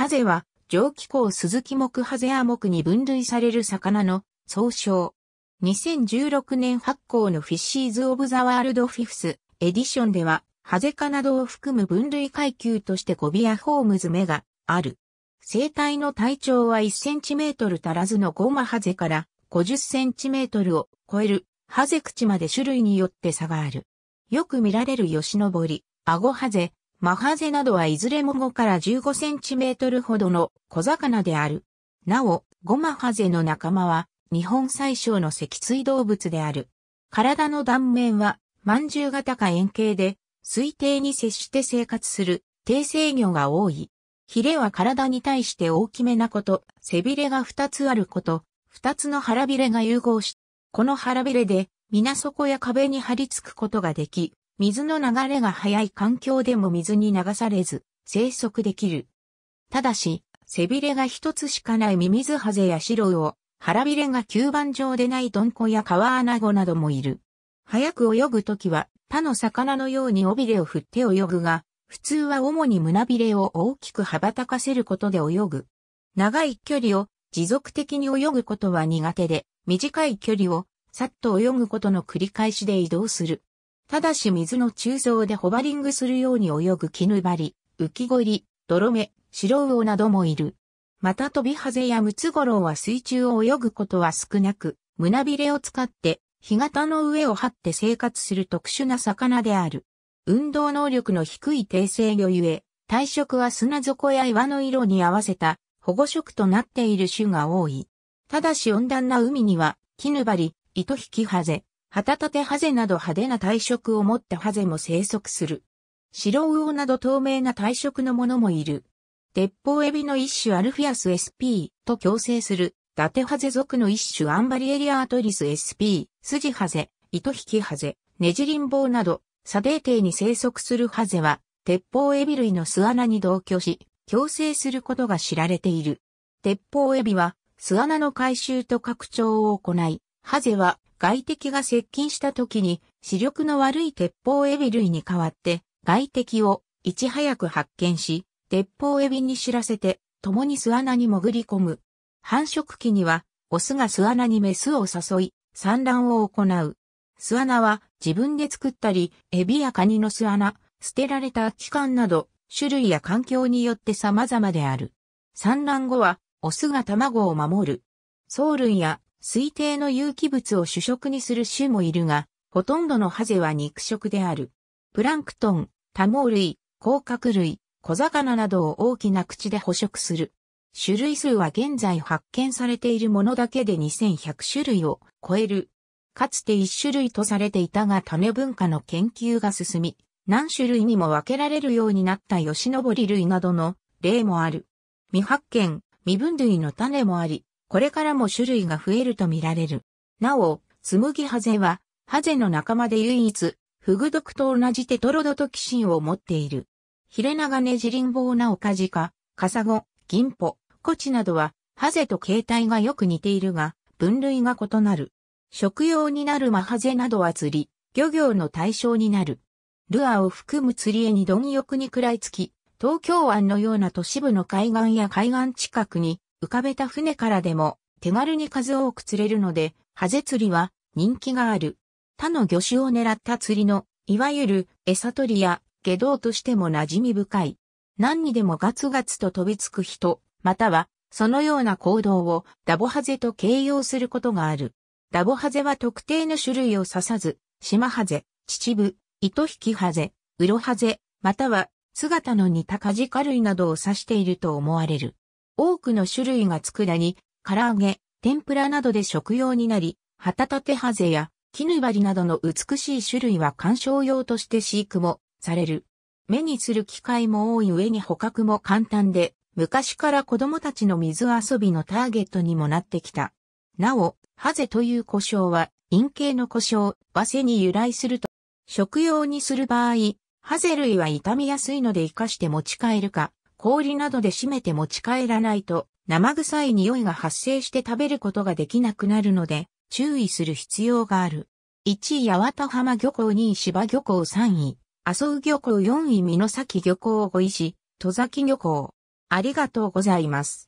ハゼは、蒸気孔鈴木木ハゼア木に分類される魚の総称。2016年発行のフィッシーズ・オブ・ザ・ワールド・フィフス・エディションでは、ハゼ科などを含む分類階級としてゴビア・ホームズ目がある。生体の体長は1センチメートル足らずのゴマハゼから50センチメートルを超えるハゼ口まで種類によって差がある。よく見られるヨシノボリ、アゴハゼ、マハゼなどはいずれも5から15センチメートルほどの小魚である。なお、ゴマハゼの仲間は日本最小の脊椎動物である。体の断面は饅頭型か円形で、水底に接して生活する低生魚が多い。ヒレは体に対して大きめなこと、背びれが2つあること、2つの腹びれが融合し、この腹びれで、水底や壁に張り付くことができ、水の流れが速い環境でも水に流されず、生息できる。ただし、背びれが一つしかないミミズハゼやシロウオ、腹びれが吸盤状でないドンコや川アナゴなどもいる。早く泳ぐときは他の魚のように尾びれを振って泳ぐが、普通は主に胸びれを大きく羽ばたかせることで泳ぐ。長い距離を持続的に泳ぐことは苦手で、短い距離をさっと泳ぐことの繰り返しで移動する。ただし水の中層でホバリングするように泳ぐ絹張リ、浮ごり、泥目、白魚などもいる。また飛びハゼやムツゴロウは水中を泳ぐことは少なく、胸びれを使って干潟の上を張って生活する特殊な魚である。運動能力の低い低生魚ゆえ、体色は砂底や岩の色に合わせた保護色となっている種が多い。ただし温暖な海には、絹バリ、糸引きハゼ、旗立てハゼなど派手な体色を持ったハゼも生息する。白魚など透明な体色のものもいる。鉄砲エビの一種アルフィアス SP と共生する、伊達ハゼ属の一種アンバリエリアートリス SP、スジハゼ、糸引きハゼ、ネジリンボウなど、サデーテイに生息するハゼは、鉄砲エビ類の巣穴に同居し、共生することが知られている。鉄砲エビは、巣穴の回収と拡張を行い、ハゼは外敵が接近した時に視力の悪い鉄砲エビ類に代わって外敵をいち早く発見し、鉄砲エビに知らせて共に巣穴に潜り込む。繁殖期にはオスが巣穴にメスを誘い産卵を行う。巣穴は自分で作ったり、エビやカニの巣穴、捨てられた器官など種類や環境によって様々である。産卵後はオスが卵を守る。藻類や推定の有機物を主食にする種もいるが、ほとんどのハゼは肉食である。プランクトン、多毛類、甲殻類、小魚などを大きな口で捕食する。種類数は現在発見されているものだけで2100種類を超える。かつて1種類とされていたが種文化の研究が進み、何種類にも分けられるようになったヨシノボリ類などの例もある。未発見、未分類の種もあり、これからも種類が増えるとみられる。なお、つむぎハゼは、ハゼの仲間で唯一、フグ毒と同じテトロドトキシンを持っている。ヒレナガネジリンボウナオカジカ、カサゴ、ギンポ、コチなどは、ハゼと形態がよく似ているが、分類が異なる。食用になるマハゼなどは釣り、漁業の対象になる。ルアーを含む釣り絵に貪欲に食らいつき、東京湾のような都市部の海岸や海岸近くに浮かべた船からでも手軽に数多く釣れるので、ハゼ釣りは人気がある。他の魚種を狙った釣りの、いわゆる餌取りや下道としても馴染み深い。何にでもガツガツと飛びつく人、またはそのような行動をダボハゼと形容することがある。ダボハゼは特定の種類を指さず、シマハゼ、秩父、糸引きハゼ、ウロハゼ、または姿の似たカジカ類などを指していると思われる。多くの種類が佃煮、唐揚げ、天ぷらなどで食用になり、ハタタテハゼや絹張りなどの美しい種類は観賞用として飼育もされる。目にする機会も多い上に捕獲も簡単で、昔から子供たちの水遊びのターゲットにもなってきた。なお、ハゼという故障は、陰茎の故障、和瀬に由来すると、食用にする場合、ハゼ類は傷みやすいので生かして持ち帰るか、氷などで締めて持ち帰らないと、生臭い匂いが発生して食べることができなくなるので、注意する必要がある。1位、八幡浜漁港2位、芝漁港3位、麻生漁港4位、美濃崎漁港5位、戸崎漁港。ありがとうございます。